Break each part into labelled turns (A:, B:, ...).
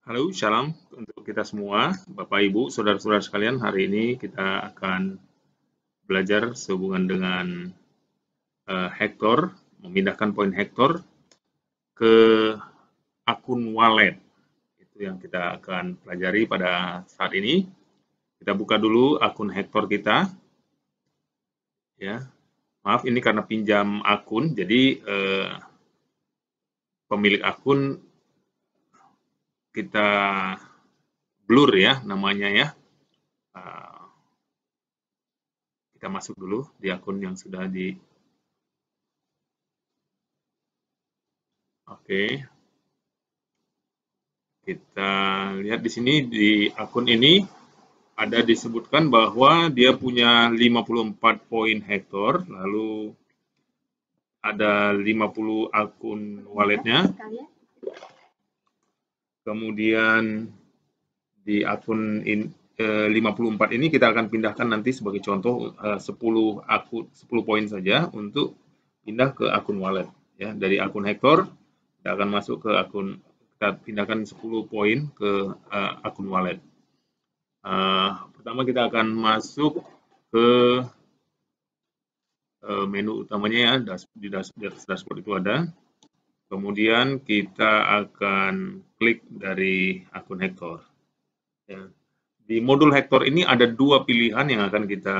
A: Halo, salam untuk kita semua, Bapak, Ibu, Saudara-saudara sekalian. Hari ini kita akan belajar sehubungan dengan uh, Hector, memindahkan poin Hector ke akun wallet. Itu yang kita akan pelajari pada saat ini. Kita buka dulu akun Hector kita. Ya, maaf ini karena pinjam akun, jadi uh, pemilik akun kita blur ya namanya ya. Ah, kita masuk dulu di akun yang sudah di Oke. Okay. Kita lihat di sini di akun ini ada disebutkan bahwa dia punya 54 poin hektar lalu ada 50 akun walletnya kemudian di akun in, e, eh, 54 ini kita akan pindahkan nanti sebagai contoh e, 10 akun 10 poin saja untuk pindah ke akun wallet ya dari akun Hector kita akan masuk ke akun kita pindahkan 10 poin ke e, akun wallet. Eh, pertama kita akan masuk ke menu utamanya ya di, dashboard itu ada. Kemudian kita akan klik dari akun Hector. Ya. Di modul Hector ini ada dua pilihan yang akan kita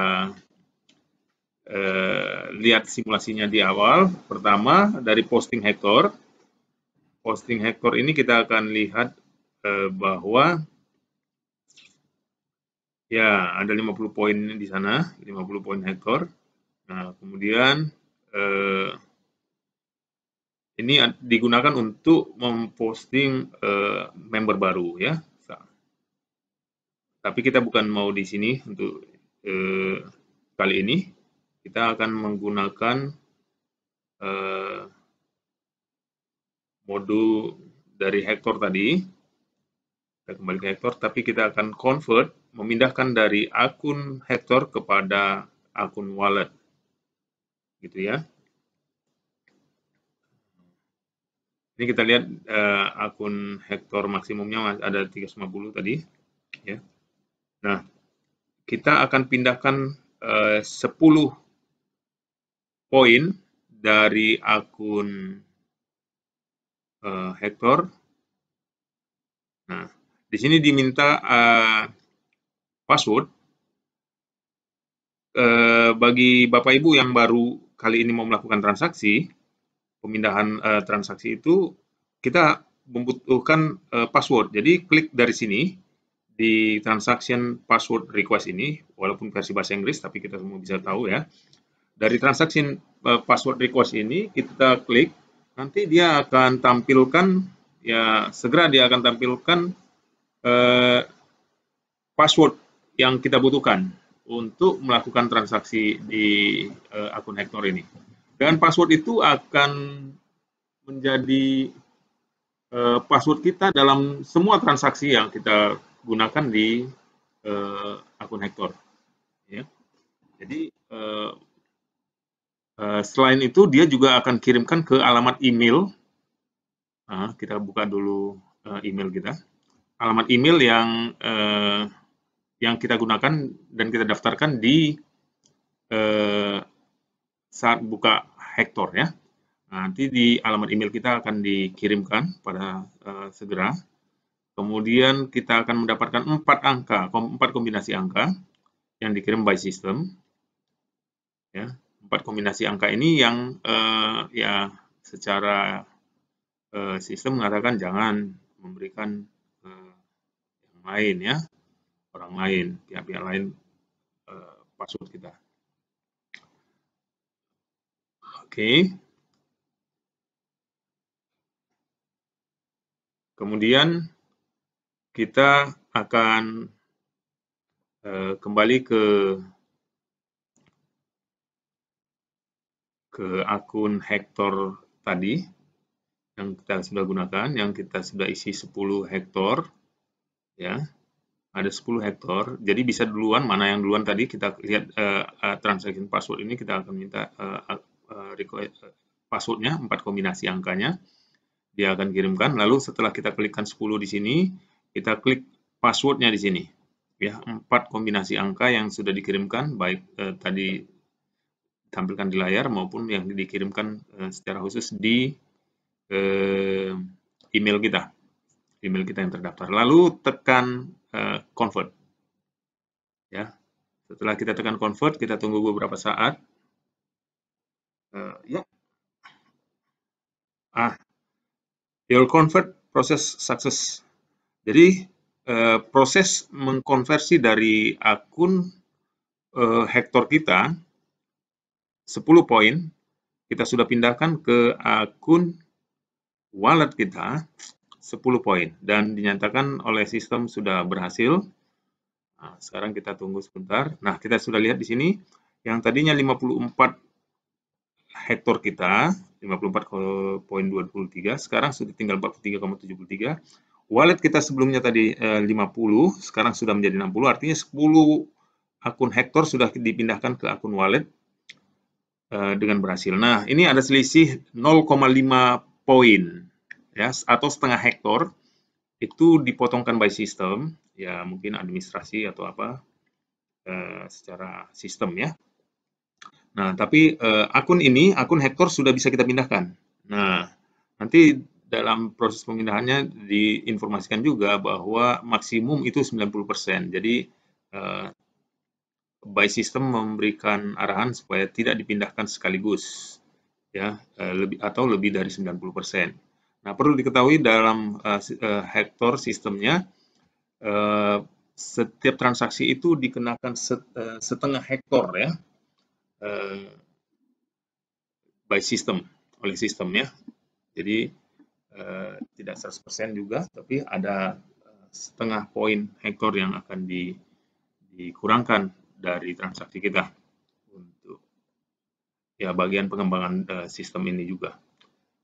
A: eh, lihat simulasinya di awal. Pertama, dari posting Hector. Posting Hector ini kita akan lihat eh, bahwa ya ada 50 poin di sana, 50 poin Hector. Nah, kemudian ini digunakan untuk memposting uh, member baru ya. Tapi kita bukan mau di sini untuk uh, kali ini. Kita akan menggunakan uh, modul dari Hector tadi. Kita kembali ke Hector, tapi kita akan convert, memindahkan dari akun Hector kepada akun wallet. Gitu ya. Ini kita lihat uh, akun hektor maksimumnya ada 350 tadi. ya. Nah, kita akan pindahkan eh, uh, 10 poin dari akun uh, hektor. Nah, di sini diminta uh, password bagi Bapak Ibu yang baru kali ini mau melakukan transaksi, pemindahan uh, transaksi itu kita membutuhkan uh, password. Jadi klik dari sini di transaction password request ini, walaupun versi bahasa Inggris, tapi kita semua bisa tahu ya. Dari transaction uh, password request ini kita klik, nanti dia akan tampilkan ya segera dia akan tampilkan uh, password yang kita butuhkan untuk melakukan transaksi di uh, akun Hector ini. Dan password itu akan menjadi uh, password kita dalam semua transaksi yang kita gunakan di uh, akun Hector. Ya. Jadi uh, uh, selain itu dia juga akan kirimkan ke alamat email. Nah, kita buka dulu uh, email kita. Alamat email yang uh, yang kita gunakan dan kita daftarkan di uh, saat buka Hector ya. Nanti di alamat email kita akan dikirimkan pada uh, segera. Kemudian kita akan mendapatkan empat angka, empat kombinasi angka yang dikirim by system. Ya, empat kombinasi angka ini yang uh, ya secara uh, sistem mengatakan jangan memberikan uh, yang lain ya, orang lain, pihak-pihak lain uh, password kita. Oke. Kemudian kita akan uh, kembali ke ke akun hektor tadi yang kita sudah gunakan, yang kita sudah isi 10 hektor ya. Ada 10 hektor, jadi bisa duluan mana yang duluan tadi kita lihat uh, uh, transaction password ini kita akan minta uh, passwordnya, empat kombinasi angkanya. Dia akan kirimkan. Lalu setelah kita klikkan 10 di sini, kita klik passwordnya di sini. Ya, empat kombinasi angka yang sudah dikirimkan, baik eh, tadi tampilkan di layar maupun yang dikirimkan eh, secara khusus di eh, email kita. Email kita yang terdaftar. Lalu tekan eh, convert. Ya, setelah kita tekan convert, kita tunggu beberapa saat uh, eh, yeah ah your convert proses sukses, jadi uh, proses mengkonversi dari akun uh, eh, Hector kita 10 poin kita sudah pindahkan ke akun wallet kita 10 poin dan dinyatakan oleh sistem sudah berhasil. Nah, sekarang kita tunggu sebentar. Nah, kita sudah lihat di sini yang tadinya 54 hektor kita 54,23 sekarang sudah tinggal 43,73 wallet kita sebelumnya tadi 50 eh, sekarang sudah menjadi 60 artinya 10 akun hektor sudah dipindahkan ke akun wallet eh, dengan berhasil nah ini ada selisih 0,5 poin ya atau setengah hektor itu dipotongkan by system ya mungkin administrasi atau apa eh, secara sistem ya Nah, tapi uh, akun ini, akun Hector sudah bisa kita pindahkan. Nah, nanti dalam proses pemindahannya diinformasikan juga bahwa maksimum itu 90%. Jadi, eh, by system memberikan arahan supaya tidak dipindahkan sekaligus. ya uh, lebih Atau lebih dari 90%. Nah, perlu diketahui dalam eh, eh Hector sistemnya, eh, setiap transaksi itu dikenakan set, eh, setengah hektor ya Eh, by system oleh sistem ya. Jadi uh, tidak 100% juga, tapi ada eh, setengah poin ekor yang akan di, dikurangkan dari transaksi kita untuk ya bagian pengembangan uh, sistem ini juga.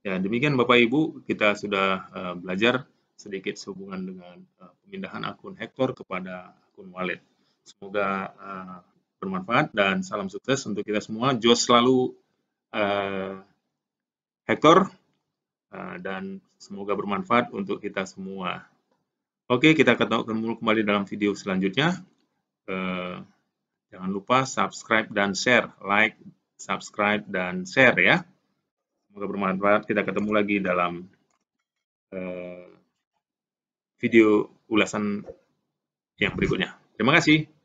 A: Ya, demikian Bapak Ibu, kita sudah uh, belajar sedikit sehubungan dengan uh, pemindahan akun Hector kepada akun wallet. Semoga uh, bermanfaat dan salam sukses untuk kita semua. Jos selalu uh, eh, hacker uh, eh, dan semoga bermanfaat untuk kita semua. Oke, kita ketemu kembali dalam video selanjutnya. Uh, jangan lupa subscribe dan share, like, subscribe dan share ya. Semoga bermanfaat. Kita ketemu lagi dalam uh, video ulasan yang berikutnya. Terima kasih.